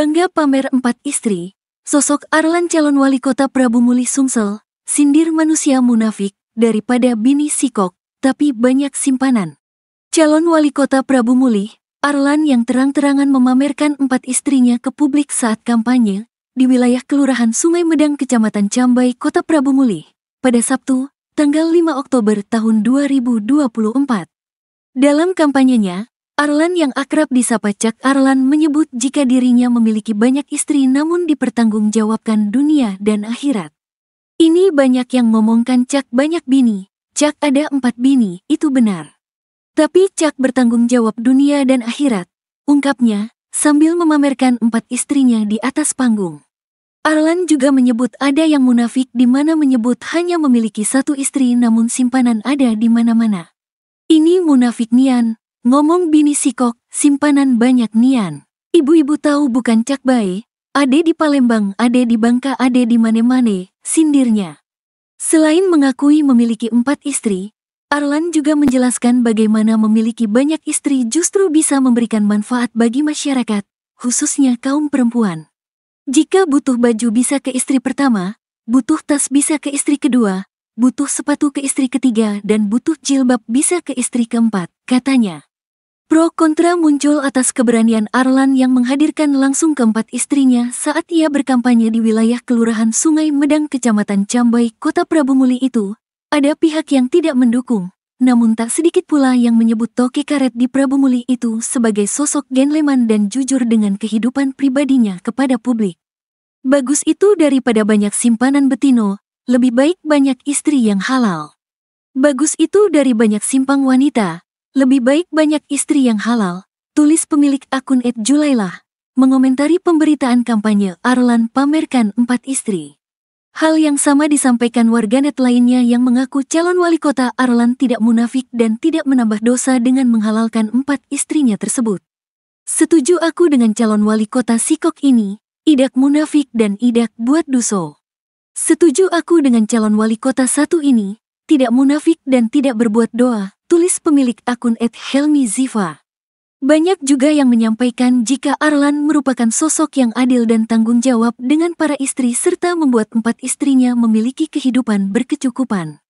Bangga pamer empat istri, sosok Arlan calon wali kota Prabu Muli Sumsel, sindir manusia munafik daripada bini Sikok, tapi banyak simpanan. Calon wali kota Prabu Muli, Arlan yang terang-terangan memamerkan empat istrinya ke publik saat kampanye di wilayah Kelurahan Sungai Medang Kecamatan Cambai, Kota Prabu Muli, pada Sabtu, tanggal 5 Oktober tahun 2024. Dalam kampanyenya, Arlan yang akrab disapa Cak Arlan menyebut jika dirinya memiliki banyak istri namun dipertanggungjawabkan dunia dan akhirat. Ini banyak yang ngomongkan Cak banyak bini, Cak ada empat bini, itu benar. Tapi Cak bertanggung jawab dunia dan akhirat, ungkapnya sambil memamerkan empat istrinya di atas panggung. Arlan juga menyebut ada yang munafik di mana menyebut hanya memiliki satu istri namun simpanan ada di mana-mana. Ini munafik nian, Ngomong bini sikok, simpanan banyak nian. Ibu-ibu tahu bukan cak bae, ade di Palembang, ade di Bangka, ade di mane-mane, sindirnya. Selain mengakui memiliki empat istri, Arlan juga menjelaskan bagaimana memiliki banyak istri justru bisa memberikan manfaat bagi masyarakat, khususnya kaum perempuan. Jika butuh baju bisa ke istri pertama, butuh tas bisa ke istri kedua, butuh sepatu ke istri ketiga, dan butuh jilbab bisa ke istri keempat, katanya. Pro kontra muncul atas keberanian Arlan yang menghadirkan langsung keempat istrinya saat ia berkampanye di wilayah Kelurahan Sungai Medang, Kecamatan Cambai, Kota Prabu Muli itu. Ada pihak yang tidak mendukung, namun tak sedikit pula yang menyebut Toki Karet di Prabu Muli itu sebagai sosok genleman dan jujur dengan kehidupan pribadinya kepada publik. Bagus itu daripada banyak simpanan betino, lebih baik banyak istri yang halal. Bagus itu dari banyak simpang wanita, lebih baik banyak istri yang halal, tulis pemilik akun Ed Julailah, mengomentari pemberitaan kampanye Arlan pamerkan empat istri. Hal yang sama disampaikan warganet lainnya yang mengaku calon wali kota Arlan tidak munafik dan tidak menambah dosa dengan menghalalkan empat istrinya tersebut. Setuju aku dengan calon wali kota Sikok ini, idak munafik dan idak buat duso. Setuju aku dengan calon wali kota satu ini, tidak munafik dan tidak berbuat doa, tulis pemilik akun Ed Helmi Ziva. Banyak juga yang menyampaikan jika Arlan merupakan sosok yang adil dan tanggung jawab dengan para istri serta membuat empat istrinya memiliki kehidupan berkecukupan.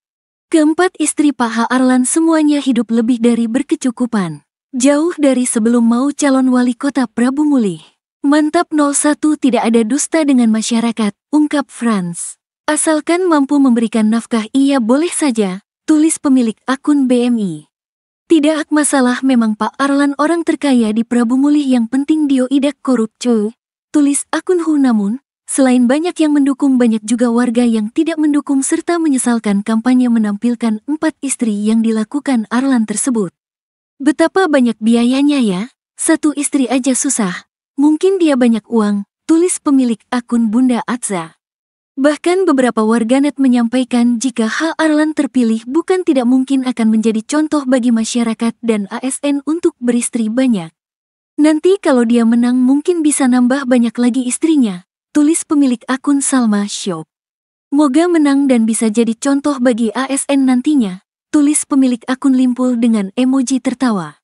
Keempat istri Pak H. Arlan semuanya hidup lebih dari berkecukupan. Jauh dari sebelum mau calon wali kota Prabu Muli. Mantap 01 tidak ada dusta dengan masyarakat, ungkap Franz. Asalkan mampu memberikan nafkah ia boleh saja, tulis pemilik akun BMI. Tidak masalah memang Pak Arlan orang terkaya di Prabu Mulih yang penting Dio idak korup cuy. Tulis akun Hu namun, selain banyak yang mendukung banyak juga warga yang tidak mendukung serta menyesalkan kampanye menampilkan empat istri yang dilakukan Arlan tersebut. Betapa banyak biayanya ya, satu istri aja susah. Mungkin dia banyak uang, tulis pemilik akun Bunda Atza. Bahkan beberapa warganet menyampaikan jika H. Arlan terpilih bukan tidak mungkin akan menjadi contoh bagi masyarakat dan ASN untuk beristri banyak. Nanti kalau dia menang mungkin bisa nambah banyak lagi istrinya, tulis pemilik akun Salma Shop. Moga menang dan bisa jadi contoh bagi ASN nantinya, tulis pemilik akun Limpul dengan emoji tertawa.